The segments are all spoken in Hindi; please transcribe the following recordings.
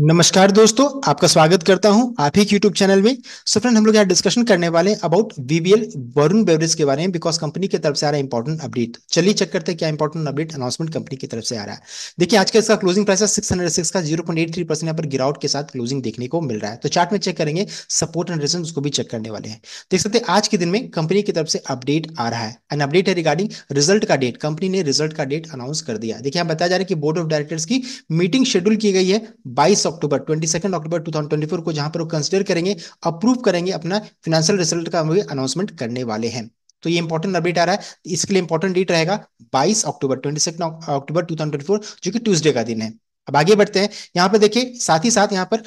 नमस्कार दोस्तों आपका स्वागत करता हूं आप ही यूट्यूब चैनल में सो फ्रेंड हम लोग यहाँ डिस्कशन करने वाले हैं अबाउट वीबीएल वरुण बेवरेज के बारे में बिकॉज कंपनी की तरफ से आ रहा है इंपॉर्टेंट अपडेट चलिए चेक करते हैं क्या इंपॉर्टेंट अपडेट अनाउंसमेंट कंपनी की तरफ से आ रहा है देखिए आज का इसका closing price six hundred six का zero point eight three percent पर गिरावट के साथ क्लोजिंग देखने को मिल रहा है तो चार्ट में चेक करेंगे सपोर्ट एंड रिजन उसको भी चेक करने वाले हैं देख सकते हैं आज के दिन में कंपनी की तरफ से अपडेट आ रहा है एंड अपडेट है रिगार्डिंग रिजल्ट का डेट कंपनी ने रिजल्ट का डेट अनाउंस कर दिया देखिए यहाँ बताया जा रहा है कि बोर्ड ऑफ डायरेक्टर्स की मीटिंग शेड्यूल की गई है बाईस 21 अक्टूबर 22 अक्टूबर 2024 को जहां पर वो कंसिडर करेंगे अप्रूव करेंगे अपना फिनेंशियल रिजल्ट का अनाउंसमेंट करने वाले हैं तो ये इंपॉर्टेंट अपडेट आ रहा है इसके लिए इंपॉर्टेंट डेट रहेगा 22 अक्टूबर 22 अक्टूबर 2024 जो कि ट्यूसडे का दिन है अब आगे बढ़ते हैं यहाँ पर देखिए साथ ही साथ यहाँ पर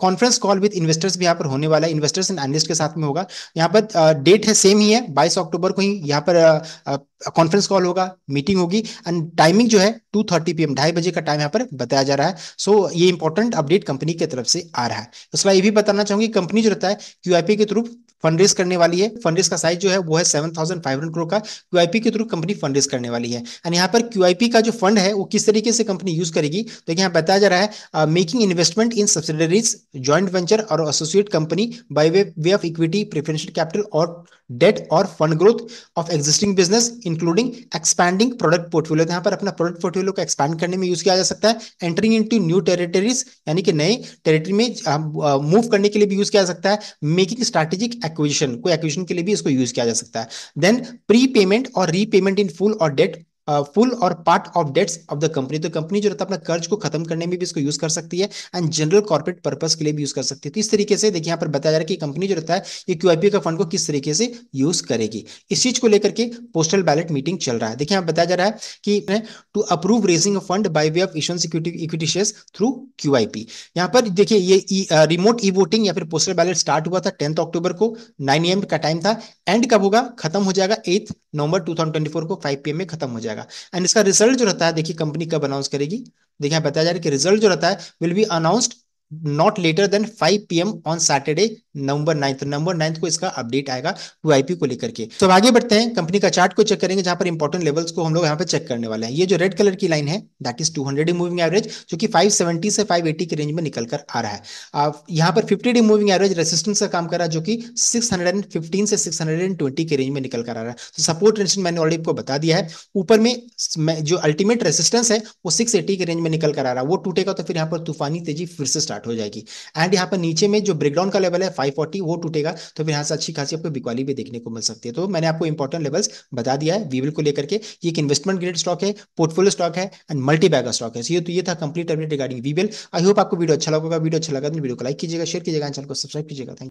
कॉन्फ्रेंस कॉल विद इन्वेस्टर्स भी यहाँ पर होने वाला है इन्वेस्टर्स एंड एनलिस्ट के साथ में होगा यहाँ पर डेट है सेम ही है 22 अक्टूबर को ही यहाँ पर कॉन्फ्रेंस कॉल होगा मीटिंग होगी एंड टाइमिंग जो है 2:30 थर्टी पी ढाई बजे का टाइम यहाँ पर बताया जा रहा है सो so, ये इंपॉर्टेंट अपडेट कंपनी की तरफ से आ रहा है उसका बाद ये भी बताना चाहूंगी कंपनी जो रहता है क्यू के थ्रू फंड रेज करने वाली है फंड रेज का साइज जो है वो है seven thousand five hundred crore का क्यूआईपी के थ्रू कंपनी फंड रेज करने वाली है एंड यहाँ पर क्यूआईपी का जो फंड है वो किस तरीके से कंपनी यूज करेगी तो यहाँ बताया जा रहा है making investment in subsidiaries joint venture और associate company by way of equity preferential capital और डेट और fund growth of existing business including expanding product portfolio यहां पर अपना प्रोडक्ट पोर्टफोलियो को एक्सपैंड करने में यूज किया जा सकता है एंटरिंग इनटू न्यू टेरिटरीज यानी कि नए टेरिटरी में मूव करने के लिए भी यूज किया जा सकता है मेकिंग स्ट्रेटेजिक एक्विजिशन कोई एक्विजिशन के लिए भी इसको यूज किया जा सकता है देन प्री पेमेंट और रीपेमेंट इन फुल और डेट फुल और part of debts of the company तो कंपनी जो रहता है अपना कर्ज को खत्म करने में भी इसको यूज कर सकती है एंड जनरल कॉर्पोरेट पर्पज के लिए भी यूज कर सकती है तो इस तरीके से देखिए यहाँ पर बताया जा रहा है कि कंपनी जो रहता है ये क्यूआईपी का फंड को किस तरीके से यूज करेगी इस चीज को लेकर के पोस्टल बैलेट मीटिंग चल रहा है देखिए यहाँ बताया जा रहा है कि to approve raising fund by way of issuance equity shares through QIP यहाँ पर देखिए ये रिमोट ई वोटिंग या फिर पोस्टल बैलेट स्टार्ट हुआ था टेंथ अक्टूबर को नाइन एम का टाइम था एंड कब होगा खत्म हो जाएगा एथ नवंबर टू को फाइव एम में खत्म हो जाएगा जाएगा एंड इसका रिजल्ट जो रहता है देखिए कंपनी कब अनाउंस करेगी देखिए बताया जा रहा है कि रिजल्ट जो रहता है will be announced not later than 5 PM on Saturday November ninth तो नवंबर नाइन्थ को इसका अपडेट आएगा वीआईपी को लेकर के तो आगे बढ़ते हैं कंपनी का चार्ट को चेक करेंगे जहां पर इंपॉर्टेंट लेवल्स को हम लोग यहाँ पे चेक करने वाले हैं ये जो रेड कलर की लाइन है that is 200 day moving average जो कि 570 से 580 के रेंज में निकल कर आ रहा है आप यहाँ पर 50 डे मूविंग एवरेज रेसिस्टेंस का काम कर रहा है जो कि 615 से 620 के रेंज में निकल कर आ रहा है तो सपोर्ट रेजिस्टेंस मैंने ऑलरेडी आपको बता दिया है ऊपर में जो अल्टीमेट रेसिस्टेंस है वो 680 के रेंज में निकल कर आ रहा है वो टूटेगा तो फिर यहाँ पर तूफानी तेजी फिर से स्टार्ट हो जाएगी एंड यहाँ पर नीचे में जो ब्रेकडाउन का लेवल है फाइव फोर्टी वो टूटेगा तो फिर यहाँ से अच्छी खासी आपको बिकवाली भी देखने को मिल सकती है तो मैंने आपको इंपॉर्टेंट लेवल्स बता दिया है वीवल को लेकर के एक इन्वेस्टमेंट ग्रेड स्टॉक है पोर्टफोलियो स्टॉक है एंड मल्टी बैगर स्टॉक है ये तो ये था कंप्लीट अपडेट रिगार्डिंग वीवल आई होप आपको वीडियो अच्छा लगा वीडियो अच्छा लगा तो वीडियो को लाइक कीजिएगा शेयर कीजिएगा चैनल को सब्सक्राइब कीजिएगा थैंक